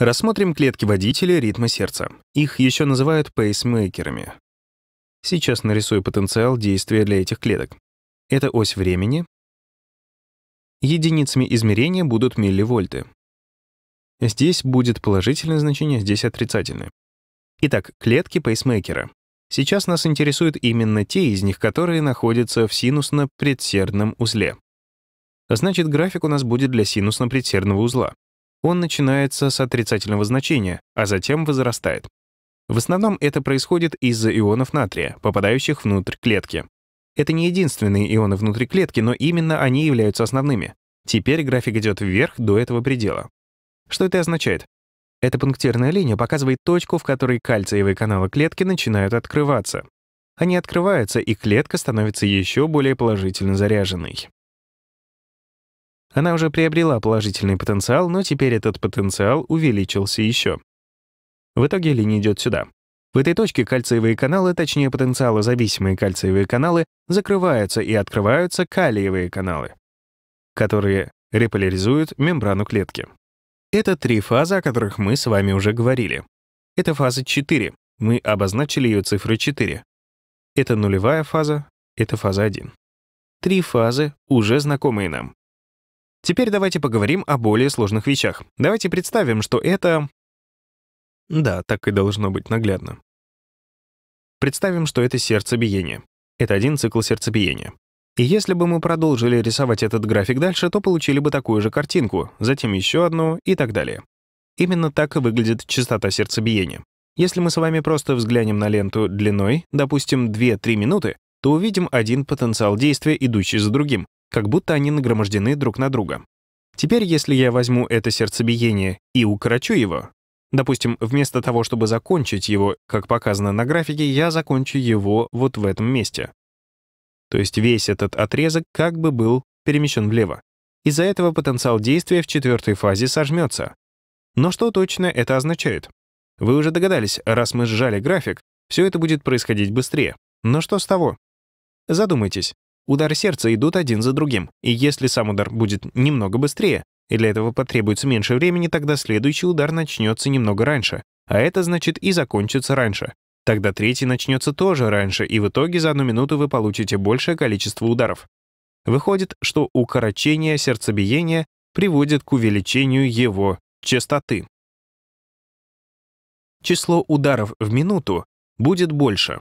Рассмотрим клетки водителя ритма сердца. Их еще называют пейсмейкерами. Сейчас нарисую потенциал действия для этих клеток. Это ось времени. Единицами измерения будут милливольты. Здесь будет положительное значение, здесь отрицательное. Итак, клетки пейсмейкера. Сейчас нас интересуют именно те из них, которые находятся в синусно-предсердном узле. Значит, график у нас будет для синусно-предсердного узла он начинается с отрицательного значения, а затем возрастает. В основном это происходит из-за ионов натрия, попадающих внутрь клетки. Это не единственные ионы внутри клетки, но именно они являются основными. Теперь график идет вверх до этого предела. Что это означает? Эта пунктирная линия показывает точку, в которой кальциевые каналы клетки начинают открываться. Они открываются, и клетка становится еще более положительно заряженной. Она уже приобрела положительный потенциал, но теперь этот потенциал увеличился еще. В итоге линия идет сюда. В этой точке кальциевые каналы, точнее потенциалозависимые кальциевые каналы, закрываются и открываются калиевые каналы, которые реполяризуют мембрану клетки. Это три фазы, о которых мы с вами уже говорили. Это фаза 4. Мы обозначили ее цифрой 4. Это нулевая фаза, это фаза 1. Три фазы, уже знакомые нам. Теперь давайте поговорим о более сложных вещах. Давайте представим, что это... Да, так и должно быть наглядно. Представим, что это сердцебиение. Это один цикл сердцебиения. И если бы мы продолжили рисовать этот график дальше, то получили бы такую же картинку, затем еще одну и так далее. Именно так и выглядит частота сердцебиения. Если мы с вами просто взглянем на ленту длиной, допустим, 2-3 минуты, то увидим один потенциал действия, идущий за другим, как будто они нагромождены друг на друга. Теперь, если я возьму это сердцебиение и укорочу его, допустим, вместо того, чтобы закончить его, как показано на графике, я закончу его вот в этом месте. То есть весь этот отрезок как бы был перемещен влево. Из-за этого потенциал действия в четвертой фазе сожмется. Но что точно это означает? Вы уже догадались, раз мы сжали график, все это будет происходить быстрее. Но что с того? Задумайтесь, Удары сердца идут один за другим, и если сам удар будет немного быстрее, и для этого потребуется меньше времени, тогда следующий удар начнется немного раньше, а это значит и закончится раньше. Тогда третий начнется тоже раньше, и в итоге за одну минуту вы получите большее количество ударов. Выходит, что укорочение сердцебиения приводит к увеличению его частоты. Число ударов в минуту будет больше.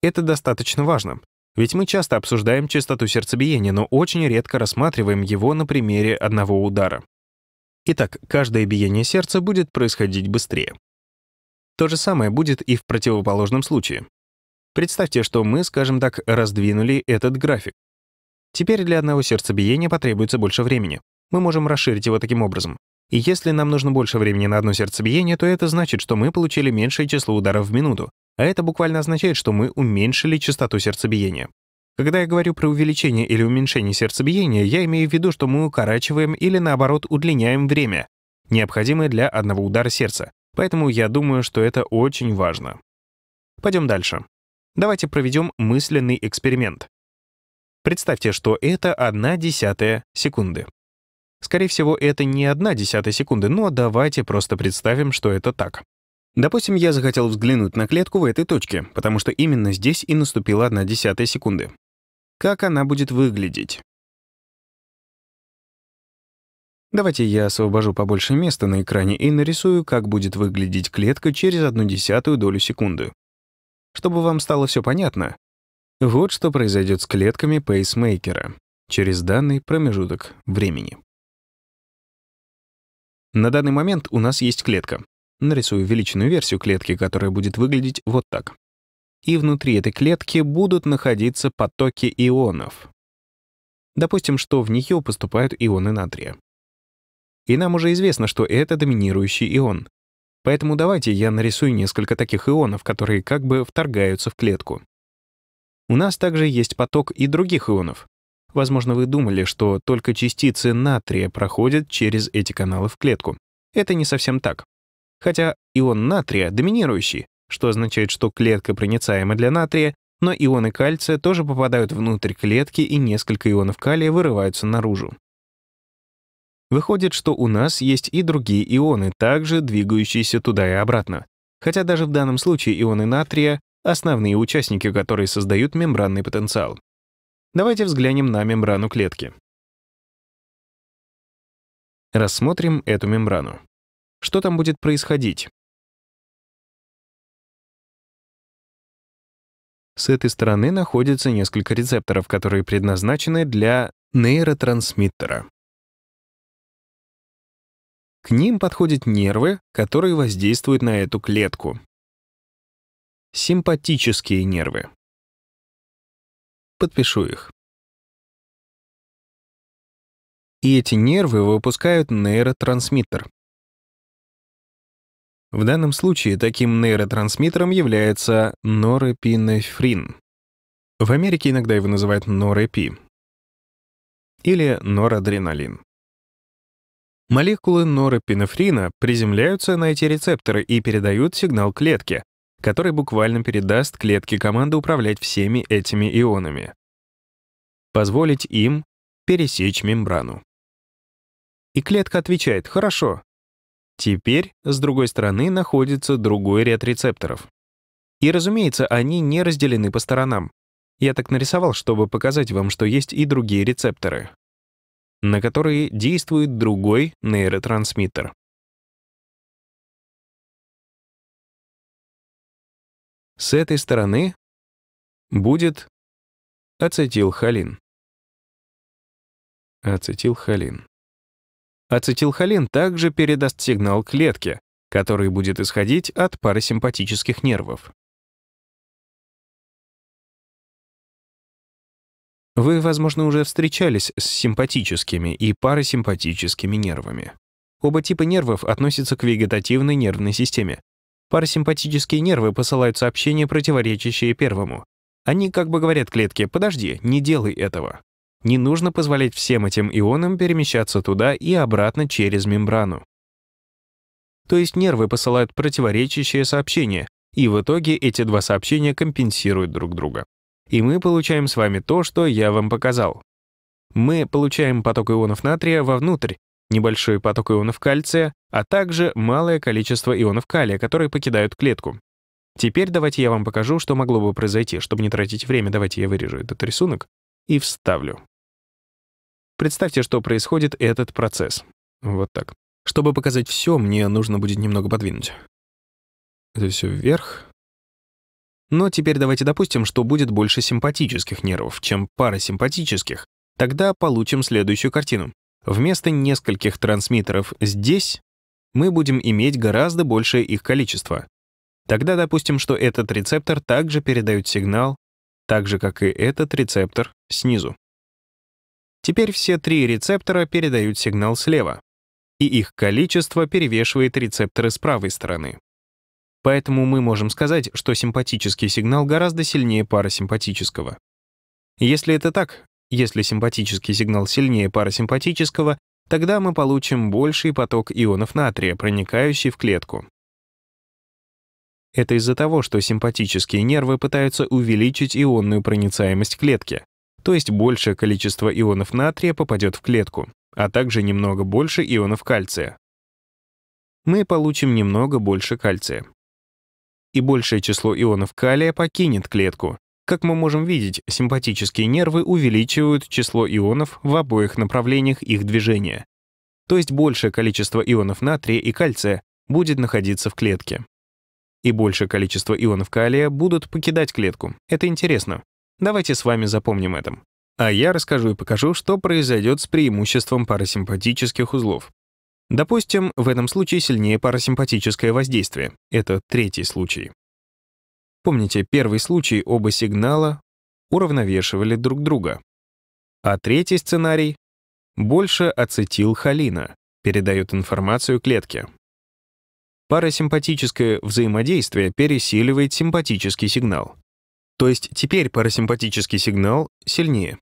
Это достаточно важно, ведь мы часто обсуждаем частоту сердцебиения, но очень редко рассматриваем его на примере одного удара. Итак, каждое биение сердца будет происходить быстрее. То же самое будет и в противоположном случае. Представьте, что мы, скажем так, раздвинули этот график. Теперь для одного сердцебиения потребуется больше времени. Мы можем расширить его таким образом. И если нам нужно больше времени на одно сердцебиение, то это значит, что мы получили меньшее число ударов в минуту, а это буквально означает, что мы уменьшили частоту сердцебиения. Когда я говорю про увеличение или уменьшение сердцебиения, я имею в виду, что мы укорачиваем или, наоборот, удлиняем время, необходимое для одного удара сердца. Поэтому я думаю, что это очень важно. Пойдем дальше. Давайте проведем мысленный эксперимент. Представьте, что это 1 десятая секунды. Скорее всего, это не одна десятая секунды, но давайте просто представим, что это так. Допустим, я захотел взглянуть на клетку в этой точке, потому что именно здесь и наступила одна десятая секунды. Как она будет выглядеть? Давайте я освобожу побольше места на экране и нарисую, как будет выглядеть клетка через одну десятую долю секунды. Чтобы вам стало все понятно, вот что произойдет с клетками пейсмейкера через данный промежуток времени. На данный момент у нас есть клетка. Нарисую увеличенную версию клетки, которая будет выглядеть вот так. И внутри этой клетки будут находиться потоки ионов. Допустим, что в нее поступают ионы натрия. И нам уже известно, что это доминирующий ион. Поэтому давайте я нарисую несколько таких ионов, которые как бы вторгаются в клетку. У нас также есть поток и других ионов, Возможно, вы думали, что только частицы натрия проходят через эти каналы в клетку. Это не совсем так. Хотя ион натрия доминирующий, что означает, что клетка проницаема для натрия, но ионы кальция тоже попадают внутрь клетки, и несколько ионов калия вырываются наружу. Выходит, что у нас есть и другие ионы, также двигающиеся туда и обратно. Хотя даже в данном случае ионы натрия — основные участники, которые создают мембранный потенциал. Давайте взглянем на мембрану клетки. Рассмотрим эту мембрану. Что там будет происходить? С этой стороны находится несколько рецепторов, которые предназначены для нейротрансмиттера. К ним подходят нервы, которые воздействуют на эту клетку. Симпатические нервы. Подпишу их. И эти нервы выпускают нейротрансмиттер. В данном случае таким нейротрансмиттером является норепинефрин. В Америке иногда его называют норэпи или норадреналин. Молекулы норепинефрина приземляются на эти рецепторы и передают сигнал клетке, который буквально передаст клетке команду управлять всеми этими ионами. Позволить им пересечь мембрану. И клетка отвечает «хорошо». Теперь с другой стороны находится другой ряд рецепторов. И, разумеется, они не разделены по сторонам. Я так нарисовал, чтобы показать вам, что есть и другие рецепторы, на которые действует другой нейротрансмиттер. С этой стороны будет ацетилхолин. Ацетилхолин. Ацетилхолин также передаст сигнал клетке, который будет исходить от парасимпатических нервов. Вы, возможно, уже встречались с симпатическими и парасимпатическими нервами. Оба типа нервов относятся к вегетативной нервной системе, Парасимпатические нервы посылают сообщения, противоречащие первому. Они как бы говорят клетке «подожди, не делай этого». Не нужно позволять всем этим ионам перемещаться туда и обратно через мембрану. То есть нервы посылают противоречащие сообщения, и в итоге эти два сообщения компенсируют друг друга. И мы получаем с вами то, что я вам показал. Мы получаем поток ионов натрия вовнутрь, небольшой поток ионов кальция, а также малое количество ионов калия, которые покидают клетку. Теперь давайте я вам покажу, что могло бы произойти. Чтобы не тратить время, давайте я вырежу этот рисунок и вставлю. Представьте, что происходит этот процесс. Вот так. Чтобы показать все, мне нужно будет немного подвинуть. Это все вверх. Но теперь давайте допустим, что будет больше симпатических нервов, чем парасимпатических. Тогда получим следующую картину. Вместо нескольких трансмиттеров здесь мы будем иметь гораздо большее их количество. Тогда допустим, что этот рецептор также передает сигнал, так же, как и этот рецептор снизу. Теперь все три рецептора передают сигнал слева, и их количество перевешивает рецепторы с правой стороны. Поэтому мы можем сказать, что симпатический сигнал гораздо сильнее парасимпатического. Если это так, если симпатический сигнал сильнее парасимпатического, Тогда мы получим больший поток ионов натрия, проникающий в клетку. Это из-за того, что симпатические нервы пытаются увеличить ионную проницаемость клетки, то есть большее количество ионов натрия попадет в клетку, а также немного больше ионов кальция. Мы получим немного больше кальция. И большее число ионов калия покинет клетку, как мы можем видеть, симпатические нервы увеличивают число ионов в обоих направлениях их движения. То есть большее количество ионов натрия и кальция будет находиться в клетке. И большее количество ионов калия будут покидать клетку. Это интересно. Давайте с вами запомним это. А я расскажу и покажу, что произойдет с преимуществом парасимпатических узлов. Допустим, в этом случае сильнее парасимпатическое воздействие. Это третий случай. Помните, первый случай оба сигнала уравновешивали друг друга. А третий сценарий — больше ацетилхолина, передает информацию клетке. Парасимпатическое взаимодействие пересиливает симпатический сигнал. То есть теперь парасимпатический сигнал сильнее.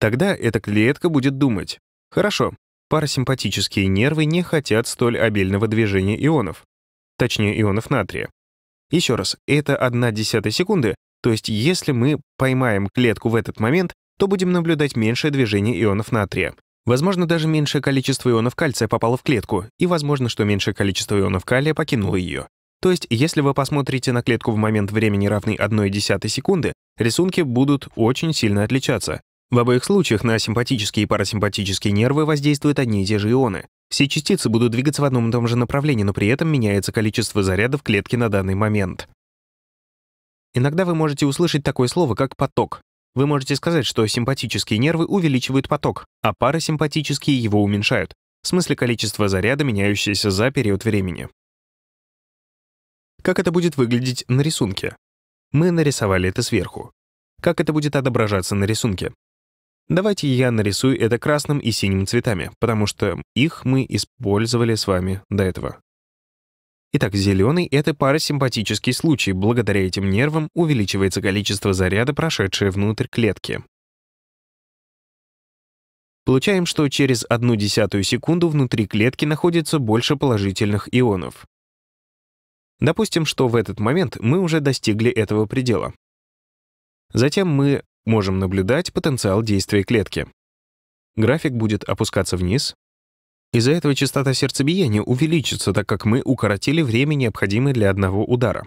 Тогда эта клетка будет думать, хорошо, парасимпатические нервы не хотят столь обильного движения ионов, точнее ионов натрия. Еще раз, это 1 десятая секунды, то есть если мы поймаем клетку в этот момент, то будем наблюдать меньшее движение ионов натрия. Возможно, даже меньшее количество ионов кальция попало в клетку, и возможно, что меньшее количество ионов калия покинуло ее. То есть, если вы посмотрите на клетку в момент времени равный 1,1 секунды, рисунки будут очень сильно отличаться. В обоих случаях на симпатические и парасимпатические нервы воздействуют одни и те же ионы. Все частицы будут двигаться в одном и том же направлении, но при этом меняется количество зарядов клетки на данный момент. Иногда вы можете услышать такое слово, как «поток». Вы можете сказать, что симпатические нервы увеличивают поток, а парасимпатические его уменьшают, в смысле количество заряда, меняющееся за период времени. Как это будет выглядеть на рисунке? Мы нарисовали это сверху. Как это будет отображаться на рисунке? Давайте я нарисую это красным и синим цветами, потому что их мы использовали с вами до этого. Итак, зеленый — это парасимпатический случай. Благодаря этим нервам увеличивается количество заряда, прошедшее внутрь клетки. Получаем, что через одну десятую секунду внутри клетки находится больше положительных ионов. Допустим, что в этот момент мы уже достигли этого предела. Затем мы можем наблюдать потенциал действия клетки. График будет опускаться вниз. Из-за этого частота сердцебиения увеличится, так как мы укоротили время, необходимое для одного удара.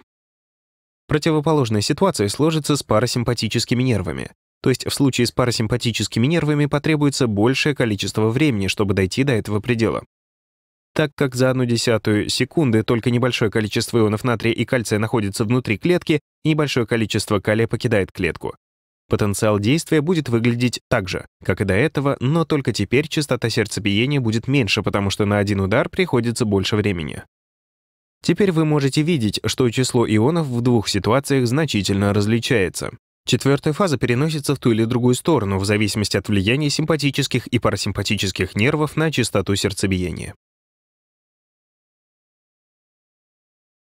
Противоположная ситуация сложится с парасимпатическими нервами. То есть в случае с парасимпатическими нервами потребуется большее количество времени, чтобы дойти до этого предела. Так как за одну десятую секунды только небольшое количество ионов натрия и кальция находится внутри клетки, и небольшое количество калия покидает клетку. Потенциал действия будет выглядеть так же, как и до этого, но только теперь частота сердцебиения будет меньше, потому что на один удар приходится больше времени. Теперь вы можете видеть, что число ионов в двух ситуациях значительно различается. Четвертая фаза переносится в ту или другую сторону в зависимости от влияния симпатических и парасимпатических нервов на частоту сердцебиения.